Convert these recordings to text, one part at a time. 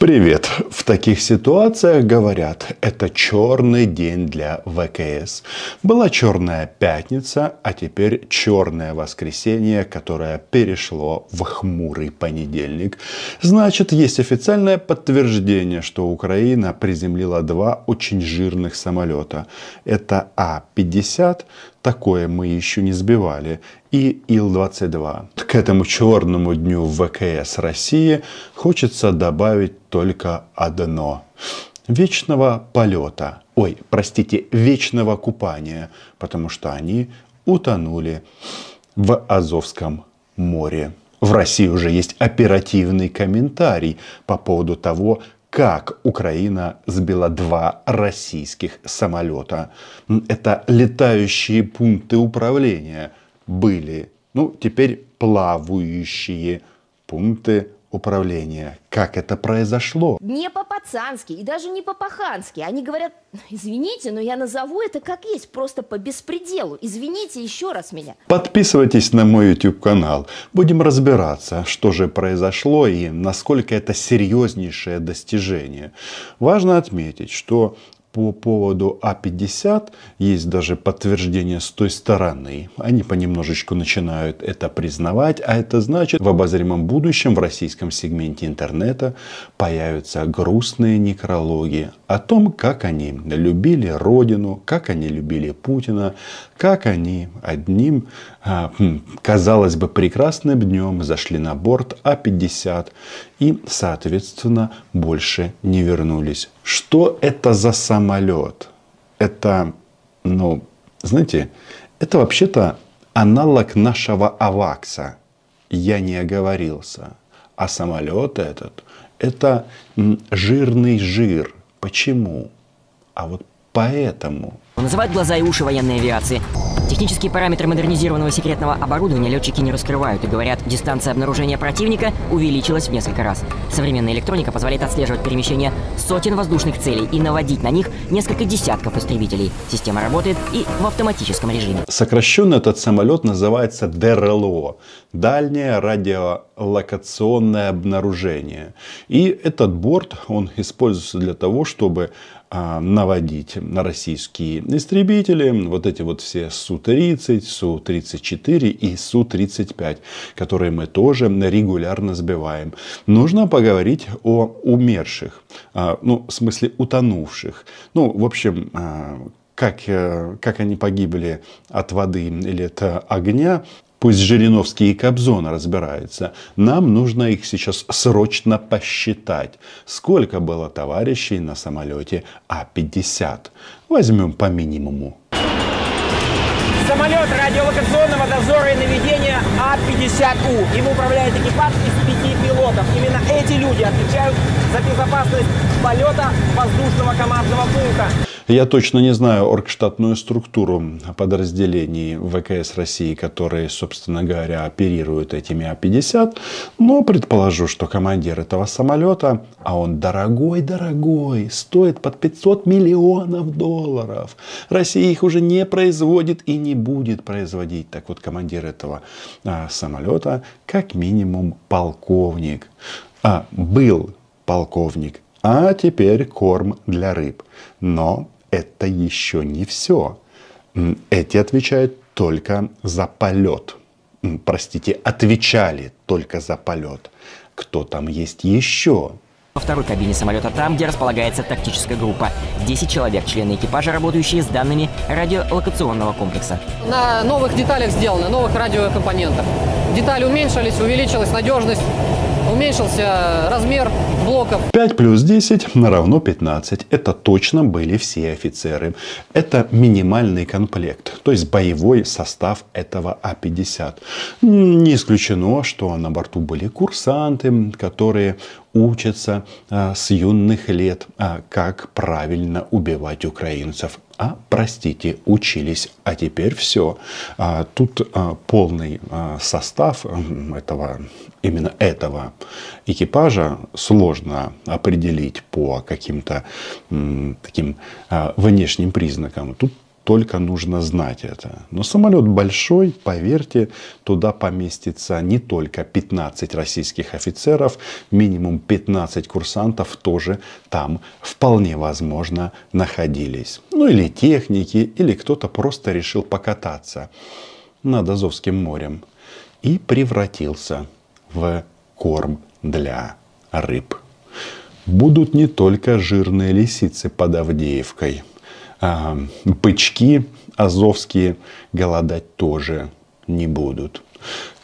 Привет! В таких ситуациях говорят, это черный день для ВКС. Была черная пятница, а теперь черное воскресенье, которое перешло в хмурый понедельник. Значит, есть официальное подтверждение, что Украина приземлила два очень жирных самолета. Это А-50 Такое мы еще не сбивали. И Ил-22. К этому черному дню ВКС России хочется добавить только одно. Вечного полета. Ой, простите, вечного купания. Потому что они утонули в Азовском море. В России уже есть оперативный комментарий по поводу того, как Украина сбила два российских самолета. Это летающие пункты управления были, ну теперь плавающие пункты управления. Как это произошло? Не по-пацански и даже не по-пахански. Они говорят, извините, но я назову это как есть, просто по беспределу. Извините еще раз меня. Подписывайтесь на мой YouTube канал. Будем разбираться, что же произошло и насколько это серьезнейшее достижение. Важно отметить, что по поводу А50 есть даже подтверждение с той стороны. Они понемножечку начинают это признавать, а это значит, в обозримом будущем в российском сегменте интернета появятся грустные некрологи о том, как они любили Родину, как они любили Путина, как они одним, а, хм, казалось бы, прекрасным днем зашли на борт А50 и, соответственно, больше не вернулись что это за самолет? Это, ну, знаете, это вообще-то аналог нашего авакса. Я не оговорился. А самолет этот – это жирный жир. Почему? А вот поэтому. Называют глаза и уши военной авиации. Технические параметры модернизированного секретного оборудования летчики не раскрывают и говорят, дистанция обнаружения противника увеличилась в несколько раз. Современная электроника позволяет отслеживать перемещение сотен воздушных целей и наводить на них несколько десятков истребителей. Система работает и в автоматическом режиме. Сокращенно этот самолет называется ДРЛО – дальнее радиолокационное обнаружение. И этот борт, он используется для того, чтобы а, наводить на российские истребители. Вот эти вот все Су-30, Су-34 и Су-35, которые мы тоже регулярно сбиваем. Нужно поговорить о умерших, а, ну, в смысле утонувших. Ну, в общем, а, как, э, как они погибли от воды или от огня, Пусть Жириновский и Кобзон разбираются. Нам нужно их сейчас срочно посчитать. Сколько было товарищей на самолете А-50? Возьмем по минимуму. Самолет радиолокационного дозора и наведения А-50У. Им управляет экипаж из пяти пилотов. Именно эти люди отвечают за безопасность полета воздушного командного пункта. Я точно не знаю оргштатную структуру подразделений ВКС России, которые, собственно говоря, оперируют этими А-50, но предположу, что командир этого самолета, а он дорогой-дорогой, стоит под 500 миллионов долларов. Россия их уже не производит и не будет производить. Так вот, командир этого а, самолета как минимум полковник. А, был полковник, а теперь корм для рыб. Но это еще не все. Эти отвечают только за полет. Простите, отвечали только за полет. Кто там есть еще? Во второй кабине самолета там, где располагается тактическая группа. 10 человек, члены экипажа, работающие с данными радиолокационного комплекса. На новых деталях сделано, новых радиокомпонентах. Детали уменьшились, увеличилась надежность, уменьшился размер блоков. 5 плюс 10 равно 15. Это точно были все офицеры. Это минимальный комплект, то есть боевой состав этого А-50. Не исключено, что на борту были курсанты, которые учатся а, с юных лет, а, как правильно убивать украинцев. А, простите, учились, а теперь все. А, тут а, полный а, состав этого, именно этого экипажа сложен сложно определить по каким-то таким а, внешним признакам. Тут только нужно знать это. Но самолет большой, поверьте, туда поместится не только 15 российских офицеров, минимум 15 курсантов тоже там вполне возможно находились. Ну или техники, или кто-то просто решил покататься над Азовским морем и превратился в корм для рыб будут не только жирные лисицы под Авдеевкой. А, бычки азовские голодать тоже не будут.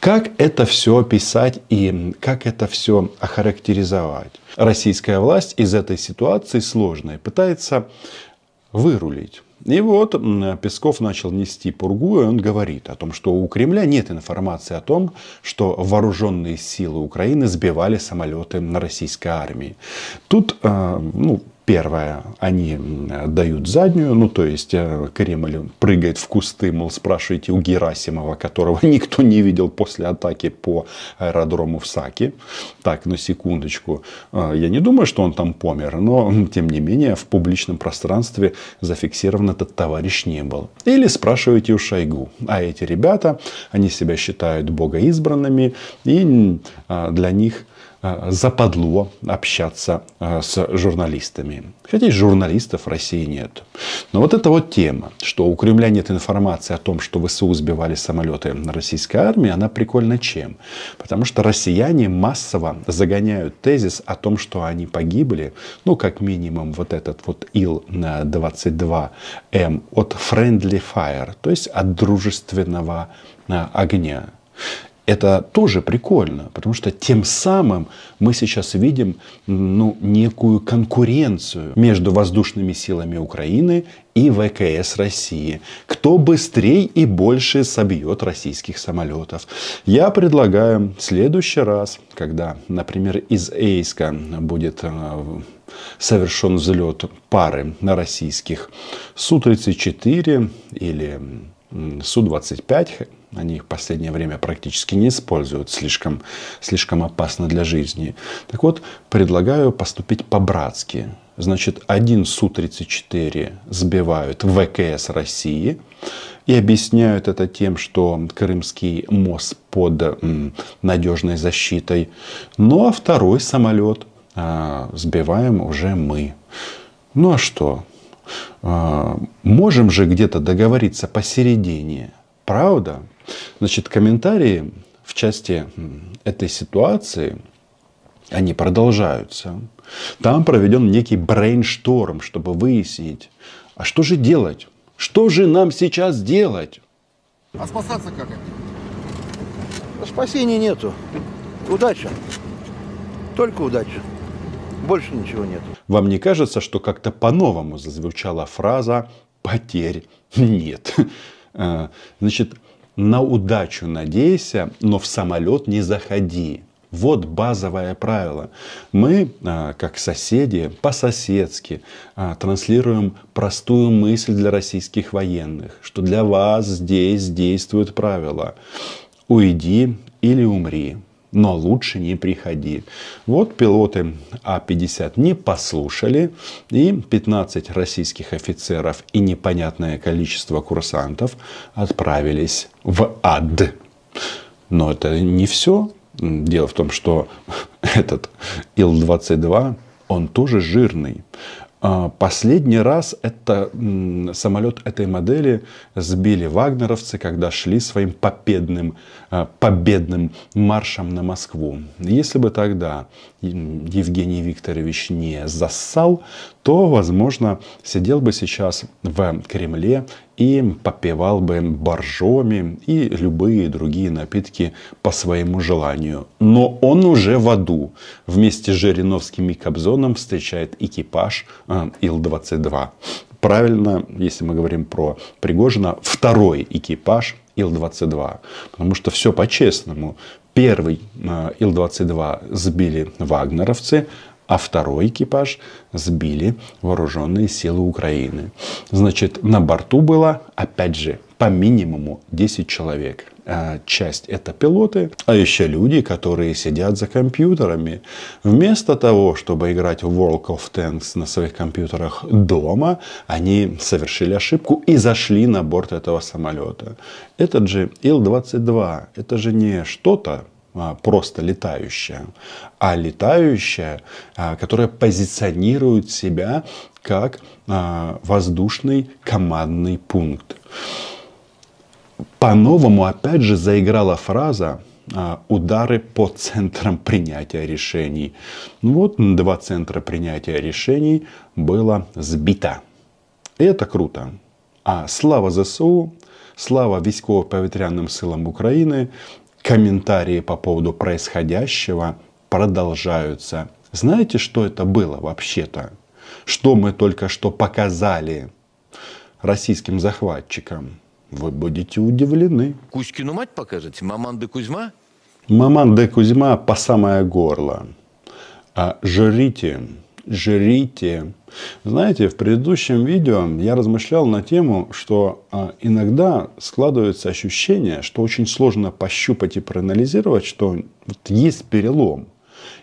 Как это все описать и как это все охарактеризовать? Российская власть из этой ситуации сложной пытается вырулить. И вот Песков начал нести пургу, и он говорит о том, что у Кремля нет информации о том, что вооруженные силы Украины сбивали самолеты на российской армии. Тут а, ну, Первое, они дают заднюю, ну то есть э, Кремль прыгает в кусты, мол, спрашивайте у Герасимова, которого никто не видел после атаки по аэродрому в Саке. Так, на секундочку, э, я не думаю, что он там помер, но тем не менее в публичном пространстве зафиксирован этот товарищ не был. Или спрашивайте у Шойгу. А эти ребята, они себя считают богоизбранными, и э, для них а, западло общаться а, с журналистами. Хотя и журналистов в России нет. Но вот эта вот тема, что у Кремля нет информации о том, что ВСУ сбивали самолеты российской армии, она прикольна чем? Потому что россияне массово загоняют тезис о том, что они погибли. Ну, как минимум, вот этот вот Ил-22М эм от Friendly Fire, то есть от дружественного а, огня это тоже прикольно, потому что тем самым мы сейчас видим ну, некую конкуренцию между воздушными силами Украины и ВКС России. Кто быстрее и больше собьет российских самолетов. Я предлагаю в следующий раз, когда, например, из Эйска будет э, совершен взлет пары на российских Су-34 или Су-25, они их в последнее время практически не используют, слишком, слишком опасно для жизни. Так вот, предлагаю поступить по-братски. Значит, один Су-34 сбивают в ВКС России и объясняют это тем, что Крымский мост под надежной защитой. Ну а второй самолет а, сбиваем уже мы. Ну а что? А, можем же где-то договориться посередине, правда? Значит, комментарии в части этой ситуации, они продолжаются. Там проведен некий брейншторм, чтобы выяснить, а что же делать? Что же нам сейчас делать? А спасаться как это? Спасения нету. Удача. Только удача. Больше ничего нет. Вам не кажется, что как-то по-новому зазвучала фраза «потерь нет»? Э, значит, на удачу надейся, но в самолет не заходи. Вот базовое правило. Мы, а, как соседи, по-соседски а, транслируем простую мысль для российских военных, что для вас здесь действуют правила «Уйди или умри» но лучше не приходи. Вот пилоты А-50 не послушали, и 15 российских офицеров и непонятное количество курсантов отправились в ад. Но это не все. Дело в том, что этот Ил-22, он тоже жирный. А, последний раз это самолет этой модели сбили вагнеровцы, когда шли своим победным, а, победным маршем на Москву. Если бы тогда Евгений Викторович не зассал, то, возможно, сидел бы сейчас в Кремле и попивал бы боржоми и любые другие напитки по своему желанию. Но он уже в аду. Вместе с Жириновским и Кобзоном встречает экипаж э, Ил-22. Правильно, если мы говорим про Пригожина, второй экипаж Ил-22. Потому что все по-честному. Первый э, Ил-22 сбили вагнеровцы, а второй экипаж сбили вооруженные силы Украины. Значит, на борту было, опять же, по минимуму 10 человек. А часть это пилоты, а еще люди, которые сидят за компьютерами. Вместо того, чтобы играть в World of Tanks на своих компьютерах дома, они совершили ошибку и зашли на борт этого самолета. Этот же Ил-22, это же не что-то, а, просто летающая, а летающая, а, которая позиционирует себя как а, воздушный командный пункт. По-новому, опять же, заиграла фраза удары по центрам принятия решений. Ну вот два центра принятия решений было сбито. И это круто. А слава ЗСУ, слава військово-повітряним силам України, комментарии по поводу происходящего продолжаются. Знаете, что это было вообще-то? Что мы только что показали российским захватчикам? Вы будете удивлены. Кузькину мать покажете? Маман де Кузьма? Маман де Кузьма по самое горло. А жрите, жрите. Знаете, в предыдущем видео я размышлял на тему, что а, иногда складывается ощущение, что очень сложно пощупать и проанализировать, что вот есть перелом.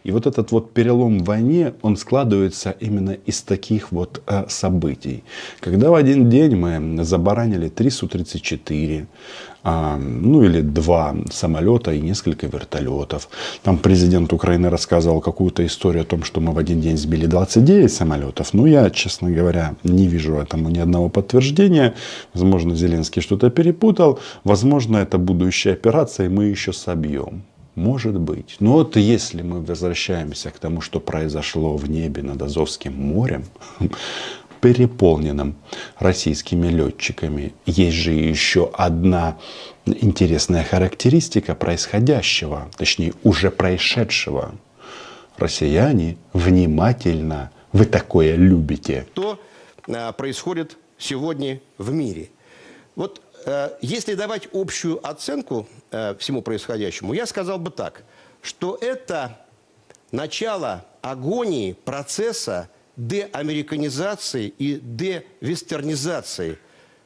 И вот этот вот перелом в войне, он складывается именно из таких вот а, событий. Когда в один день мы забаранили 3 Су-34, а, ну или два самолета и несколько вертолетов. Там президент Украины рассказывал какую-то историю о том, что мы в один день сбили 29 самолетов. Но я, честно говоря, не вижу этому ни одного подтверждения. Возможно, Зеленский что-то перепутал. Возможно, это будущая операция, и мы еще собьем. Может быть. Но вот если мы возвращаемся к тому, что произошло в небе над Азовским морем, переполненным российскими летчиками. Есть же еще одна интересная характеристика происходящего, точнее уже происшедшего. Россияне внимательно, вы такое любите. Что э, происходит сегодня в мире? Вот э, если давать общую оценку э, всему происходящему, я сказал бы так, что это начало агонии процесса деамериканизации и девестернизации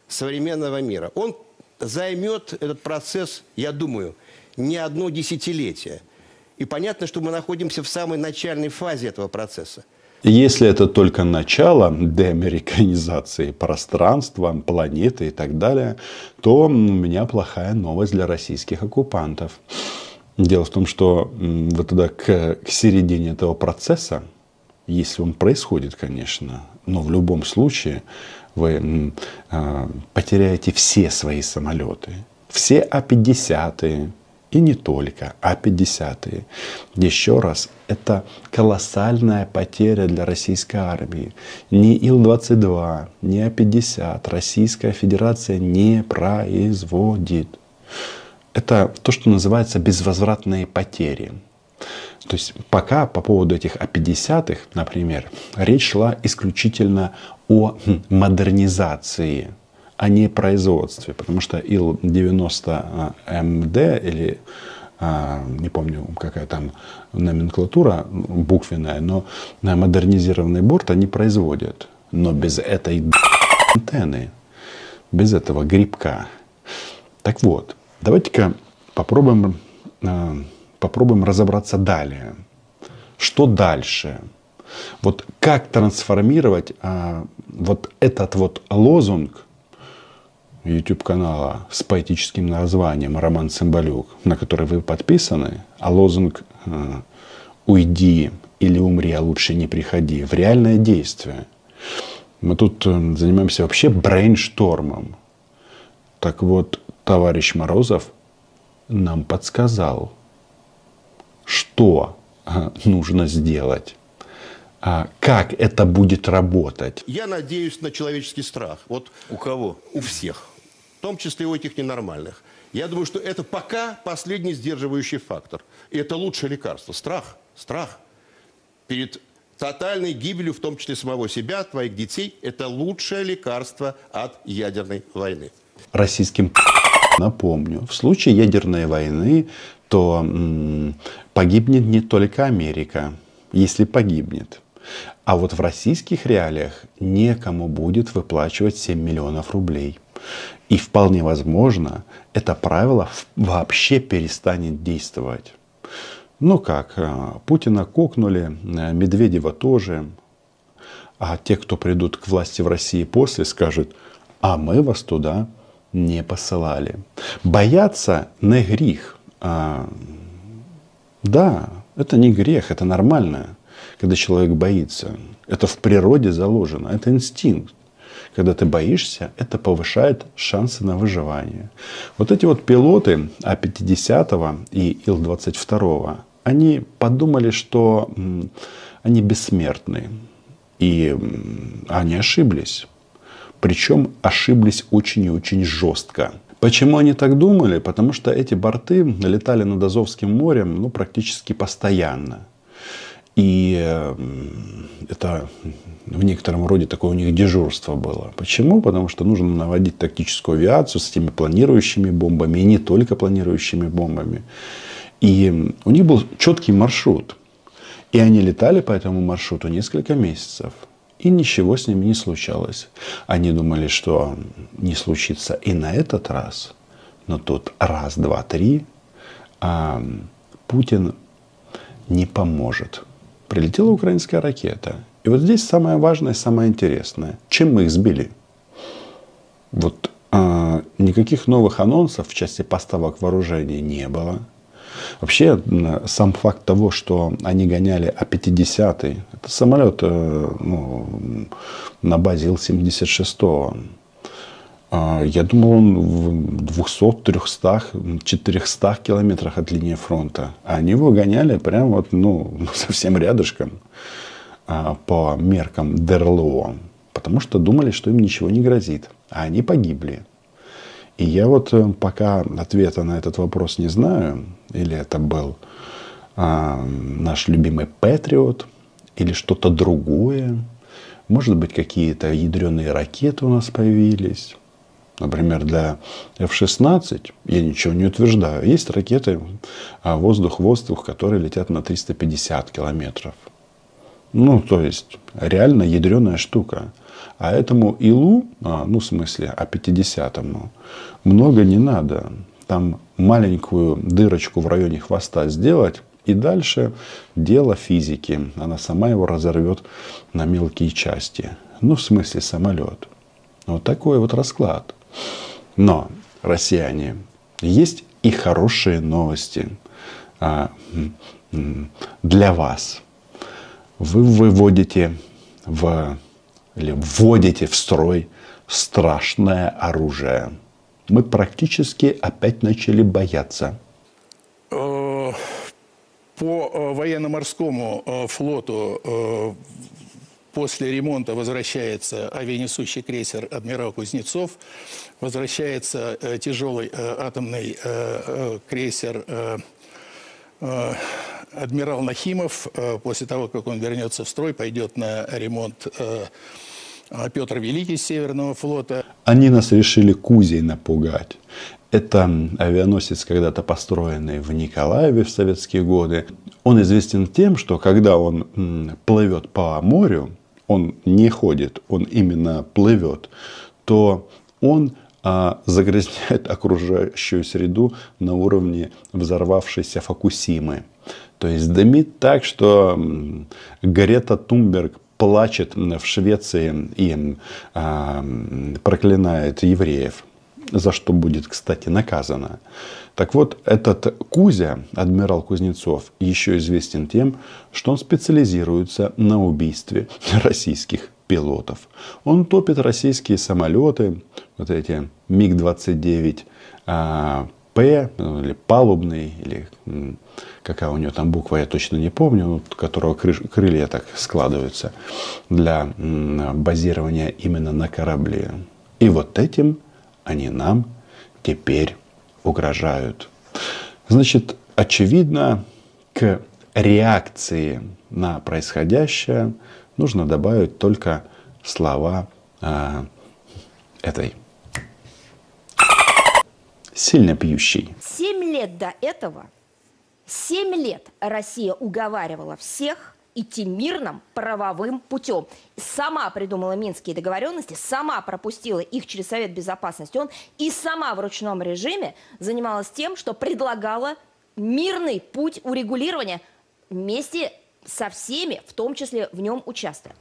современного мира. Он займет этот процесс, я думаю, не одно десятилетие. И понятно, что мы находимся в самой начальной фазе этого процесса. Если это только начало деамериканизации пространства, планеты и так далее, то у меня плохая новость для российских оккупантов. Дело в том, что вот тогда к, к середине этого процесса если он происходит, конечно, но в любом случае вы а, потеряете все свои самолеты, все А-50, и не только, А-50. Еще раз, это колоссальная потеря для российской армии. Ни Ил-22, ни А-50 Российская Федерация не производит. Это то, что называется безвозвратные потери. То есть пока по поводу этих А50-х, например, речь шла исключительно о хм, модернизации, а не производстве. Потому что ИЛ-90МД а, эм или а, не помню, какая там номенклатура буквенная, но на модернизированный борт они производят. Но без этой антенны, без этого грибка. Так вот, давайте-ка попробуем а, попробуем разобраться далее. Что дальше? Вот как трансформировать а, вот этот вот лозунг YouTube канала с поэтическим названием Роман Цымбалюк, на который вы подписаны, а лозунг а, «Уйди или умри, а лучше не приходи» в реальное действие. Мы тут э, занимаемся вообще брейнштормом. Так вот, товарищ Морозов нам подсказал – что а, нужно сделать а, как это будет работать. Я надеюсь на человеческий страх. Вот у кого? У всех. В том числе у этих ненормальных. Я думаю, что это пока последний сдерживающий фактор. И это лучшее лекарство. Страх. Страх. Перед тотальной гибелью, в том числе самого себя, твоих детей, это лучшее лекарство от ядерной войны. Российским Напомню, в случае ядерной войны, то м погибнет не только Америка, если погибнет. А вот в российских реалиях некому будет выплачивать 7 миллионов рублей. И вполне возможно, это правило вообще перестанет действовать. Ну как, э, Путина кокнули, э, Медведева тоже. А те, кто придут к власти в России после, скажут, а мы вас туда не посылали. Бояться не грех. А, да, это не грех, это нормально, когда человек боится. Это в природе заложено, это инстинкт. Когда ты боишься, это повышает шансы на выживание. Вот эти вот пилоты А-50 и Ил-22, они подумали, что они бессмертны. И они ошиблись. Причем ошиблись очень и очень жестко. Почему они так думали? Потому что эти борты летали над Азовским морем ну, практически постоянно. И эм, это в некотором роде такое у них дежурство было. Почему? Потому что нужно наводить тактическую авиацию с этими планирующими бомбами и не только планирующими бомбами. И эм, у них был четкий маршрут. И они летали по этому маршруту несколько месяцев. И ничего с ними не случалось. Они думали, что не случится и на этот раз. Но тут раз, два, три, а Путин не поможет. Прилетела украинская ракета. И вот здесь самое важное, самое интересное. Чем мы их сбили? Вот а, никаких новых анонсов в части поставок вооружения не было. Вообще, сам факт того, что они гоняли А-50, это самолет э, ну, на базе Ил-76, а, я думал, он в 200, 300, 400 километрах от линии фронта. А они его гоняли прямо вот, ну, совсем рядышком а, по меркам ДРЛО. Потому что думали, что им ничего не грозит. А они погибли. И я вот э, пока ответа на этот вопрос не знаю, или это был а, наш любимый Патриот, или что-то другое. Может быть, какие-то ядреные ракеты у нас появились. Например, для F-16, я ничего не утверждаю, есть ракеты а, воздух-воздух, которые летят на 350 километров. Ну, то есть, реально ядреная штука. А этому Илу, а, ну, в смысле, а 50-му, много не надо. Там маленькую дырочку в районе хвоста сделать, и дальше дело физики. Она сама его разорвет на мелкие части. Ну, в смысле, самолет. Вот такой вот расклад. Но, россияне, есть и хорошие новости а, для вас. Вы выводите в или вводите в строй страшное оружие. Мы практически опять начали бояться. Э, по э, военно-морскому э, флоту после ремонта возвращается авианесущий крейсер «Адмирал Кузнецов», возвращается тяжелый атомный крейсер адмирал Нахимов, э, после того, как он вернется в строй, пойдет на ремонт э, а, Петр Великий Северного флота. Они нас решили кузей напугать. Это авианосец, когда-то построенный в Николаеве в советские годы. Он известен тем, что когда он плывет по морю, он не ходит, он именно плывет, то он а, загрязняет окружающую среду на уровне взорвавшейся Фокусимы. То есть дымит так, что Грета Тумберг плачет в Швеции и а, проклинает евреев, за что будет, кстати, наказана. Так вот, этот Кузя, адмирал Кузнецов, еще известен тем, что он специализируется на убийстве российских пилотов. Он топит российские самолеты, вот эти МиГ-29, П, ну, или палубный, или какая у него там буква, я точно не помню, у которого крылья так складываются для базирования именно на корабле. И вот этим они нам теперь угрожают. Значит, очевидно, к реакции на происходящее нужно добавить только слова э, этой сильно пьющий. Семь лет до этого, семь лет Россия уговаривала всех идти мирным правовым путем. Сама придумала минские договоренности, сама пропустила их через Совет Безопасности он и сама в ручном режиме занималась тем, что предлагала мирный путь урегулирования вместе со всеми, в том числе в нем участвуя.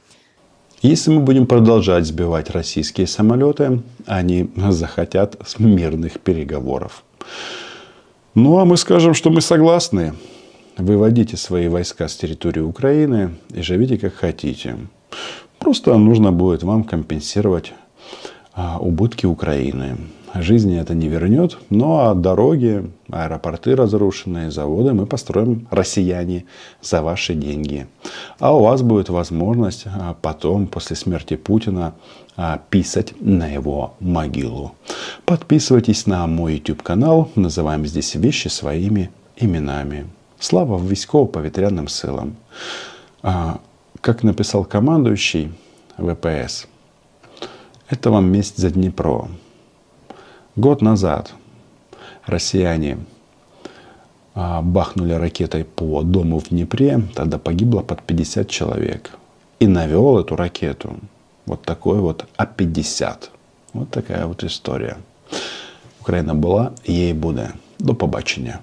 Если мы будем продолжать сбивать российские самолеты, они захотят мирных переговоров. Ну а мы скажем, что мы согласны. Выводите свои войска с территории Украины и живите как хотите. Просто нужно будет вам компенсировать а, убытки Украины. Жизни это не вернет. Но а дороги, аэропорты разрушенные, заводы мы построим, россияне, за ваши деньги. А у вас будет возможность а, потом, после смерти Путина, а, писать на его могилу. Подписывайтесь на мой YouTube канал. Называем здесь вещи своими именами. Слава військово поветряным силам. Как написал командующий ВПС, это вам месть за Днепро. Год назад россияне а, бахнули ракетой по дому в Днепре, тогда погибло под 50 человек. И навел эту ракету вот такой вот А-50. Вот такая вот история. Украина была, ей будет. До побачення.